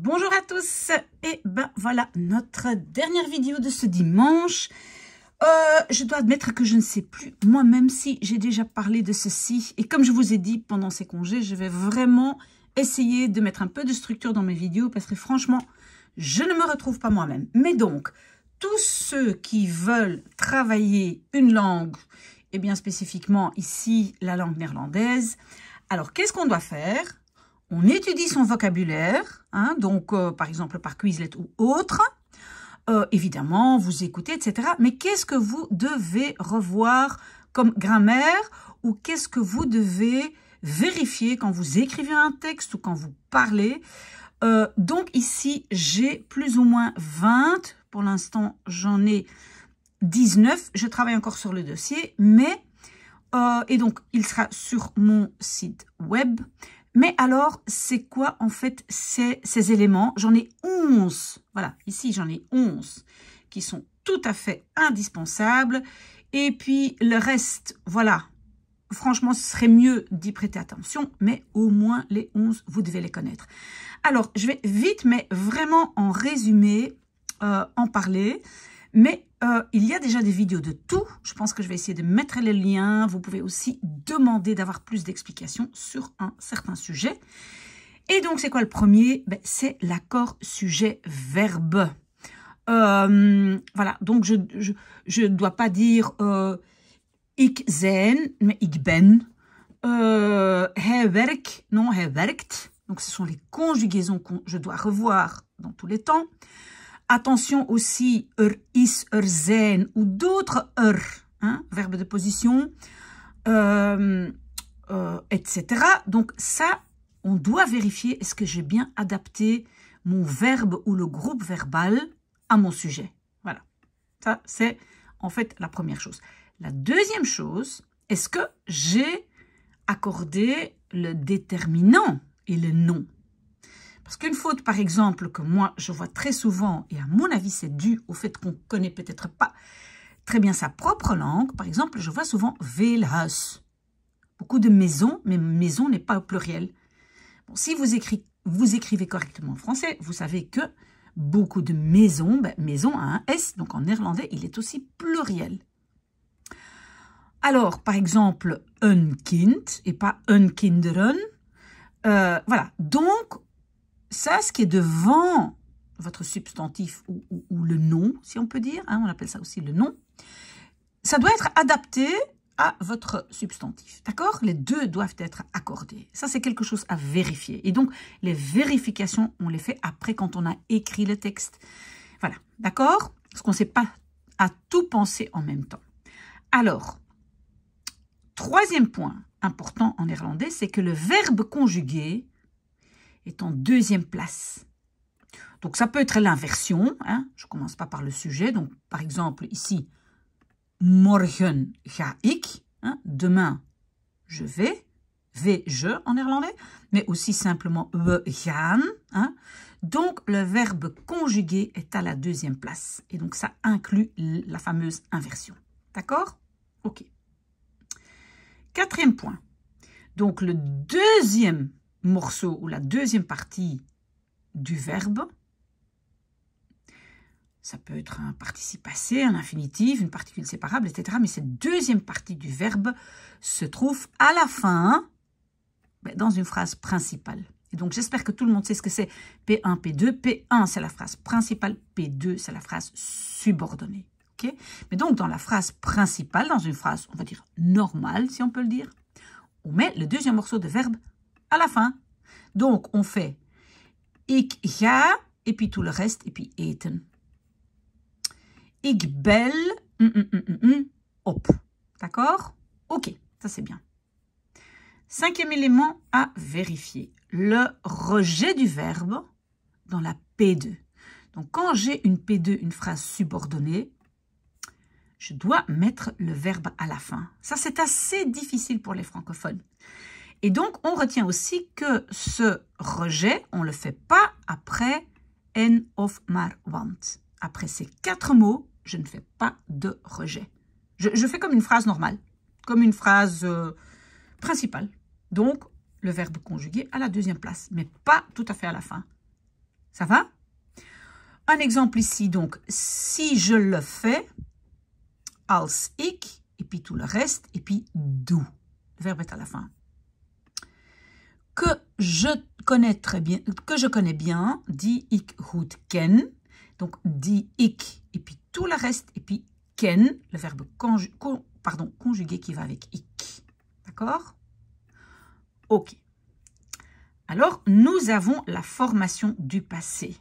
Bonjour à tous Et ben voilà notre dernière vidéo de ce dimanche. Euh, je dois admettre que je ne sais plus moi-même si j'ai déjà parlé de ceci. Et comme je vous ai dit pendant ces congés, je vais vraiment essayer de mettre un peu de structure dans mes vidéos parce que franchement, je ne me retrouve pas moi-même. Mais donc, tous ceux qui veulent travailler une langue, et bien spécifiquement ici la langue néerlandaise, alors qu'est-ce qu'on doit faire on étudie son vocabulaire, hein, donc euh, par exemple par Quizlet ou autre. Euh, évidemment, vous écoutez, etc. Mais qu'est-ce que vous devez revoir comme grammaire ou qu'est-ce que vous devez vérifier quand vous écrivez un texte ou quand vous parlez euh, Donc ici, j'ai plus ou moins 20. Pour l'instant, j'en ai 19. Je travaille encore sur le dossier, mais... et donc, il sera sur mon site web. Mais alors, c'est quoi en fait ces, éléments J'en ai 11. Voilà, ici j'en ai 11 qui sont tout à fait indispensables. Et puis le reste, voilà, franchement, ce serait mieux d'y prêter attention, mais au moins les 11, vous devez les connaître. Alors, je vais vite, mais vraiment en résumé, euh, en parler. Mais euh, il y a déjà des vidéos de tout. Je pense que je vais essayer de mettre les liens. Vous pouvez aussi demander d'avoir plus d'explications sur un certain sujet. Et donc, c'est quoi le premier ben, C'est l'accord sujet-verbe. Euh, voilà, donc je ne dois pas dire euh, ik zen », mais ik ben. Euh, non, he werkt. Donc, ce sont les conjugaisons que je dois revoir dans tous les temps. Attention aussi, er is, er » ou d'autres er, hein, verbe de position, euh, euh, etc. Donc ça, on doit vérifier est-ce que j'ai bien adapté mon verbe ou le groupe verbal à mon sujet. Voilà, ça c'est en fait la première chose. La deuxième chose, est-ce que j'ai accordé le déterminant et le nom parce qu'une faute, par exemple, que moi, je vois très souvent, et à mon avis, c'est dû au fait qu'on ne connaît peut-être pas très bien sa propre langue. Par exemple, je vois souvent velhas. Beaucoup de maisons, mais maison n'est pas au pluriel. si vous, écrivez correctement en français, vous savez que beaucoup de maisons, ben, maison a un S, donc en néerlandais, il est aussi pluriel. Alors, par exemple, un kind et pas un kinderen. Euh, voilà, donc ça, ce qui est devant votre substantif ou, le nom, si on peut dire, hein, on appelle ça aussi le nom, ça doit être adapté à votre substantif. D'accord Les deux doivent être accordés. Ça, c'est quelque chose à vérifier. Et donc, les vérifications, on les fait après quand on a écrit le texte. Voilà, d'accord Parce qu'on ne sait pas à tout penser en même temps. Alors, troisième point important en néerlandais, c'est que le verbe conjugué est en deuxième place. Donc ça peut être l'inversion. Hein. Je commence pas par le sujet. Donc par exemple ici, morgen ga ik. Hein. demain, je vais. Vais je en néerlandais, mais aussi simplement we gaan. Hein. Donc le verbe conjugué est à la deuxième place. Et donc ça inclut la fameuse inversion. D'accord Ok. Quatrième point. Donc le deuxième morceau ou la deuxième partie du verbe. Ça peut être un participe passé, un infinitif, une particule séparable, etc. Mais cette deuxième partie du verbe se trouve à la fin ben, dans une phrase principale. Et donc j'espère que tout le monde sait ce que c'est P1, P2. P1, c'est la phrase principale, P2, c'est la phrase subordonnée. Ok Mais donc dans la phrase principale, dans une phrase, on va dire normale, si on peut le dire, on met le deuxième morceau de verbe à la fin. Donc, on fait ik ga, et puis tout le reste, et puis eten. Ik bel, hop. Mm, mm, mm, D'accord Ok, ça c'est bien. Cinquième élément à vérifier, le rejet du verbe dans la P2. Donc quand j'ai une P2, une phrase subordonnée, je dois mettre le verbe à la fin. Ça c'est assez difficile pour les francophones. Et donc, on retient aussi que ce rejet, on ne le fait pas après n of want ». Après ces quatre mots, je ne fais pas de rejet. Je, fais comme une phrase normale, comme une phrase euh, principale. Donc, le verbe conjugué à la deuxième place, mais pas tout à fait à la fin. Ça va Un exemple ici, donc, si je le fais, als ik, et puis tout le reste, et puis do ». Le verbe est à la fin je connais très bien, que je connais bien, dit « ik ken. Donc, dit « ik, et puis tout le reste, et puis ken, le verbe conjugué qui va avec ik. D'accord Ok. Alors, nous avons la formation du passé.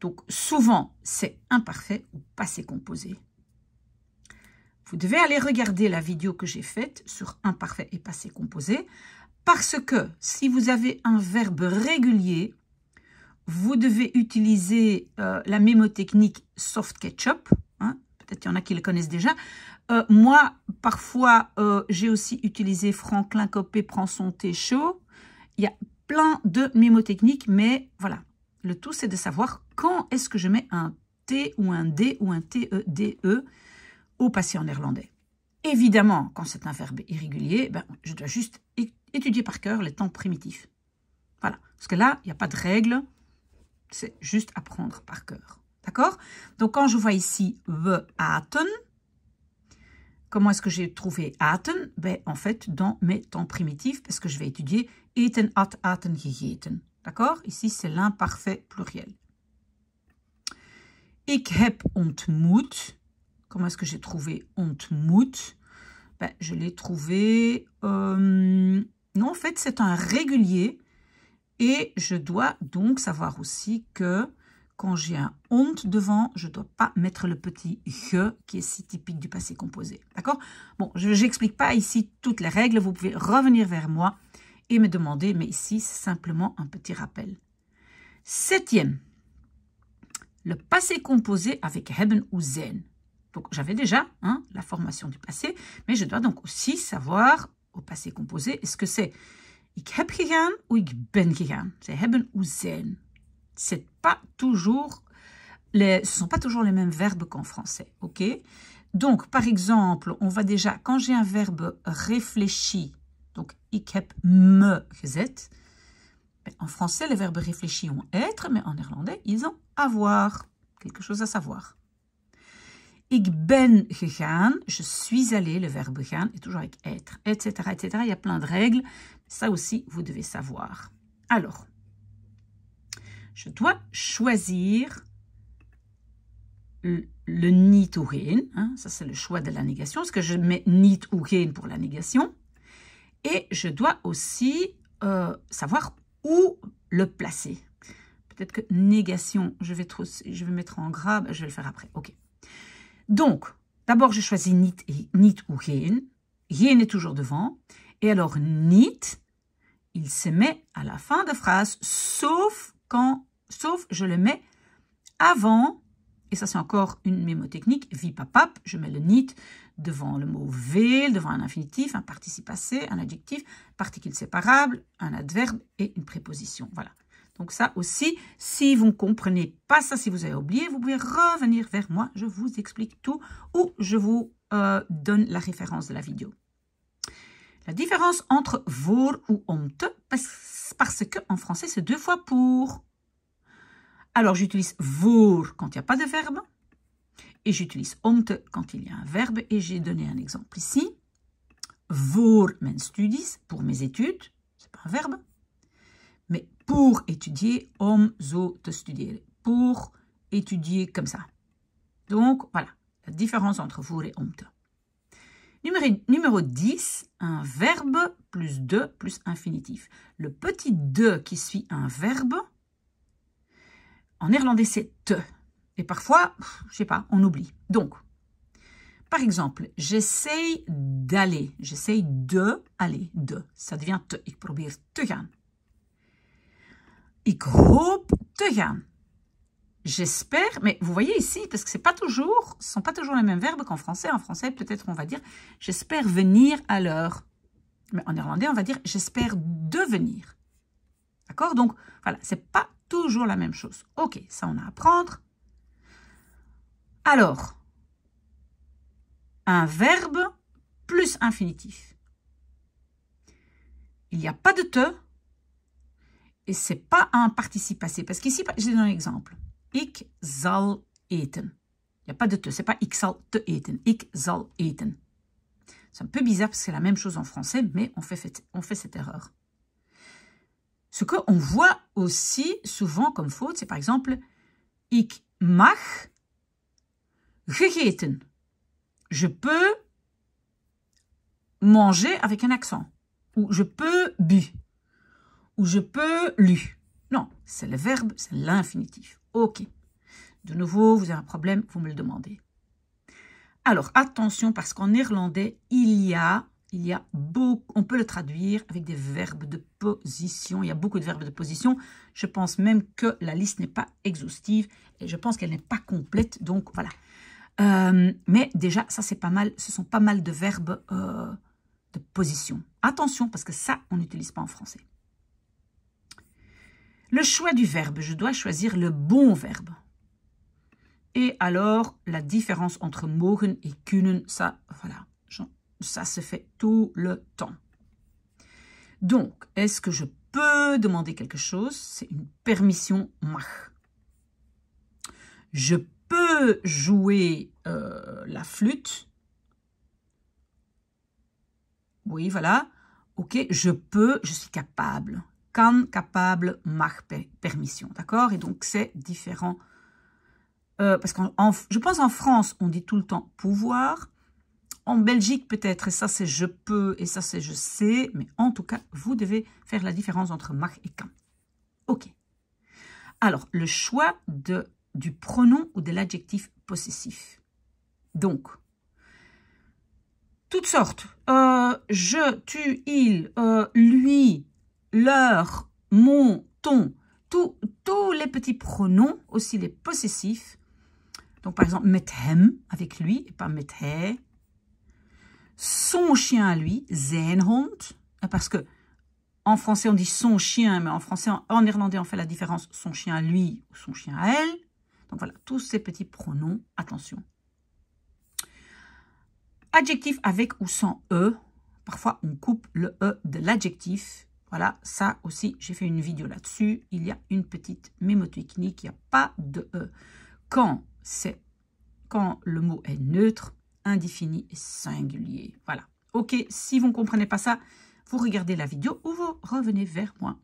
Donc, souvent, c'est imparfait ou passé composé. Vous devez aller regarder la vidéo que j'ai faite sur imparfait et passé composé parce que si vous avez un verbe régulier, vous devez utiliser euh, la mémotechnique soft ketchup. Hein, peut-être qu'il y en a qui le connaissent déjà. Euh, moi, parfois, euh, j'ai aussi utilisé Franklin Copé prend son thé chaud. Il y a plein de mémotechniques, mais voilà. Le tout, c'est de savoir quand est-ce que je mets un T ou un D ou un T-E-D-E e au passé en néerlandais. Évidemment, quand c'est un verbe irrégulier, ben, je dois juste étudier par cœur les temps primitifs. Voilà. Parce que là, il n'y a pas de règle. C'est juste apprendre par cœur. D'accord Donc, quand je vois ici « the Aten », comment est-ce que j'ai trouvé Aten ben, En fait, dans mes temps primitifs, parce que je vais étudier « eten at Aten gegeten ». D'accord Ici, c'est l'imparfait pluriel. « Ik heb ontmoet ». Comment est-ce que j'ai trouvé « ontmoet » ben, Je l'ai trouvé... Euh, non, en fait, c'est un régulier. Et je dois donc savoir aussi que quand j'ai un honte devant, je ne dois pas mettre le petit je qui est si typique du passé composé. D'accord Bon, je n'explique pas ici toutes les règles. Vous pouvez revenir vers moi et me demander, mais ici, c'est simplement un petit rappel. Septième, le passé composé avec hebben » ou zen. Donc, j'avais déjà hein, la formation du passé, mais je dois donc aussi savoir au passé composé. Est-ce que c'est ik heb gegaan ou ik ben gegaan C'est hebben ou pas toujours les, ce ne sont pas toujours les mêmes verbes qu'en français. ok donc, par exemple, on va déjà, quand j'ai un verbe réfléchi, donc ik heb me gezet, ben, en français, les verbes réfléchis ont être, mais en irlandais, ils ont avoir, quelque chose à savoir. Ik ben gegaan, je suis allé, le verbe gaan est toujours avec être, etc., etc. Il y a plein de règles, ça aussi vous devez savoir. Alors, je dois choisir le, le ou geen, hein. ça c'est le choix de la négation, parce que je mets niet ou geen pour la négation, et je dois aussi euh, savoir où le placer. Peut-être que négation, je vais, je vais mettre en gras, ben, je vais le faire après, ok. Donc, d'abord, je choisis et ou jen. Jen est toujours devant. Et alors, nit il se met à la fin de phrase, sauf quand, sauf je le mets avant, et ça c'est encore une mémotechnique, vipapap, je mets le nit devant le mot vel, devant un infinitif, un participe passé, un adjectif, particule séparable, un adverbe et une préposition. Voilà. Donc ça aussi, si vous ne comprenez pas ça, si vous avez oublié, vous pouvez revenir vers moi, je vous explique tout ou je vous euh, donne la référence de la vidéo. La différence entre vor ou honte » parce, que en français c'est deux fois pour. Alors j'utilise vor quand il n'y a pas de verbe et j'utilise honte » quand il y a un verbe et j'ai donné un exemple ici. Vor »« men studies, pour mes études, ce n'est pas un verbe pour étudier, om zo te studier, Pour étudier comme ça. Donc voilà, la différence entre vous et om te. Numéro, 10, un verbe plus de plus infinitif. Le petit de qui suit un verbe, en néerlandais c'est te. Et parfois, je sais pas, on oublie. Donc, par exemple, j'essaye d'aller, j'essaye de aller, de. Ça devient te. Ik probeer te gaan. Ik te J'espère, mais vous voyez ici, parce que c'est pas toujours, ce sont pas toujours les mêmes verbes qu'en français. En français, peut-être on va dire j'espère venir à l'heure. Mais en néerlandais, on va dire j'espère devenir. D'accord Donc voilà, c'est pas toujours la même chose. Ok, ça on a à apprendre. Alors, un verbe plus infinitif. Il n'y a pas de te, et c'est pas un participe passé. Parce qu'ici, je donne un exemple. Ik zal eten. Il n'y a pas de te. C'est pas ik zal te eten. Ik zal eten. C'est un peu bizarre parce que c'est la même chose en français, mais on fait, on fait cette erreur. Ce qu'on voit aussi souvent comme faute, c'est par exemple ik mag gegeten. Je peux manger avec un accent. Ou je peux bu ou je peux lu. Non, c'est le verbe, c'est l'infinitif. Ok. De nouveau, vous avez un problème, vous me le demandez. Alors, attention, parce qu'en irlandais, il y a, il y a beaucoup, on peut le traduire avec des verbes de position. Il y a beaucoup de verbes de position. Je pense même que la liste n'est pas exhaustive et je pense qu'elle n'est pas complète. Donc, voilà. Euh, mais déjà, ça, c'est pas mal. Ce sont pas mal de verbes euh, de position. Attention, parce que ça, on n'utilise pas en français. Le choix du verbe, je dois choisir le bon verbe. Et alors, la différence entre mogen et kunnen, ça, voilà, ça se fait tout le temps. Donc, est-ce que je peux demander quelque chose C'est une permission mach. Je peux jouer euh, la flûte. Oui, voilà. Ok, je peux, je suis capable kan capable mach »« permission, d'accord Et donc c'est différent. Euh, parce qu'en, je pense en France, on dit tout le temps pouvoir. En Belgique peut-être, et ça c'est je peux, et ça c'est je sais, mais en tout cas, vous devez faire la différence entre mach » et kan. Ok. Alors, le choix de, du pronom ou de l'adjectif possessif. Donc, toutes sortes. Euh, je, tu, il, euh, lui, leur, mon, ton, tous, les petits pronoms, aussi les possessifs. Donc par exemple, methem avec lui et pas methe. Son chien à lui, zijn hond, parce que en français on dit son chien, mais en français, en, en irlandais on fait la différence son chien à lui ou son chien à elle. Donc voilà, tous ces petits pronoms, attention. Adjectif avec ou sans e. Parfois on coupe le e de l'adjectif voilà, ça aussi, j'ai fait une vidéo là-dessus. Il y a une petite mémotechnique, il n'y a pas de E. Quand, quand le mot est neutre, indéfini et singulier. Voilà. Ok, si vous ne comprenez pas ça, vous regardez la vidéo ou vous revenez vers moi.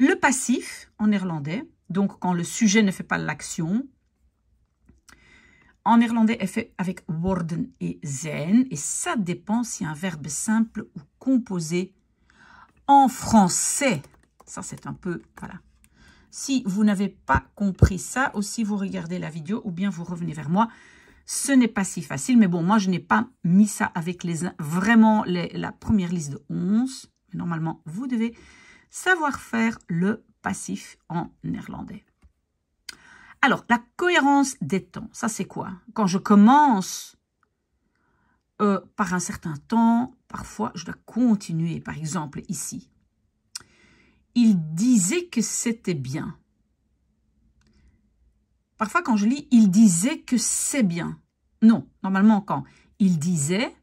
Le passif en néerlandais, donc quand le sujet ne fait pas l'action, en néerlandais est fait avec worden et zen ». et ça dépend si un verbe simple ou composé en français. Ça, c'est un peu... Voilà. Si vous n'avez pas compris ça, ou si vous regardez la vidéo, ou bien vous revenez vers moi, ce n'est pas si facile. Mais bon, moi, je n'ai pas mis ça avec les vraiment les, la première liste de 11. Mais normalement, vous devez savoir faire le passif en néerlandais. Alors, la cohérence des temps, ça c'est quoi Quand je commence euh, par un certain temps, Parfois, je dois continuer, par exemple ici. Il disait que c'était bien. Parfois, quand je lis « il disait que c'est bien », non, normalement, quand « il disait »,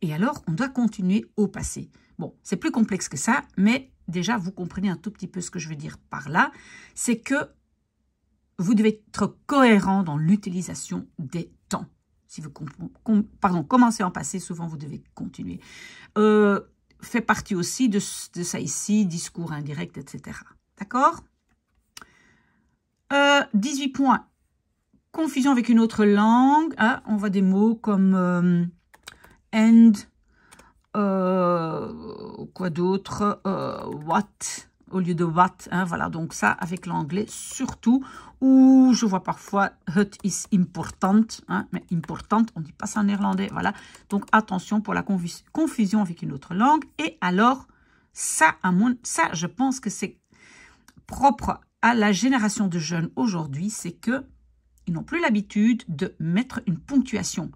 et alors, on doit continuer au passé. Bon, c'est plus complexe que ça, mais déjà, vous comprenez un tout petit peu ce que je veux dire par là. C'est que vous devez être cohérent dans l'utilisation des temps. Si vous pardon, commencez en passé, souvent vous devez continuer. Euh, fait partie aussi de, ça ici, discours indirect, etc. D'accord 18 euh, points. Confusion avec une autre langue. Ah, on voit des mots comme euh, and, euh, quoi d'autre, what, au lieu de what. Hein, voilà, donc ça, avec l'anglais, surtout, où je vois parfois hut is important, hein, mais importante, on ne dit pas ça en néerlandais, voilà. Donc, attention pour la confusion avec une autre langue. Et alors, ça, à mon, ça je pense que c'est propre à la génération de jeunes aujourd'hui, c'est que ils n'ont plus l'habitude de mettre une ponctuation.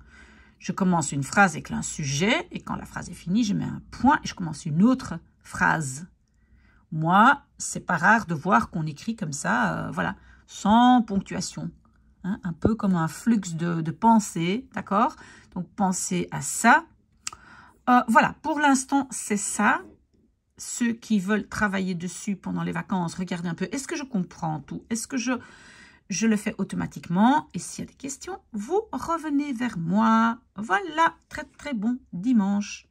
Je commence une phrase avec un sujet, et quand la phrase est finie, je mets un point et je commence une autre phrase. Moi, c'est pas rare de voir qu'on écrit comme ça, euh, voilà, sans ponctuation. Hein, un peu comme un flux de, pensées, pensée, d'accord Donc, pensez à ça. Euh, voilà, pour l'instant, c'est ça. Ceux qui veulent travailler dessus pendant les vacances, regardez un peu, est-ce que je comprends tout Est-ce que je, je le fais automatiquement Et s'il y a des questions, vous revenez vers moi. Voilà, très très bon dimanche.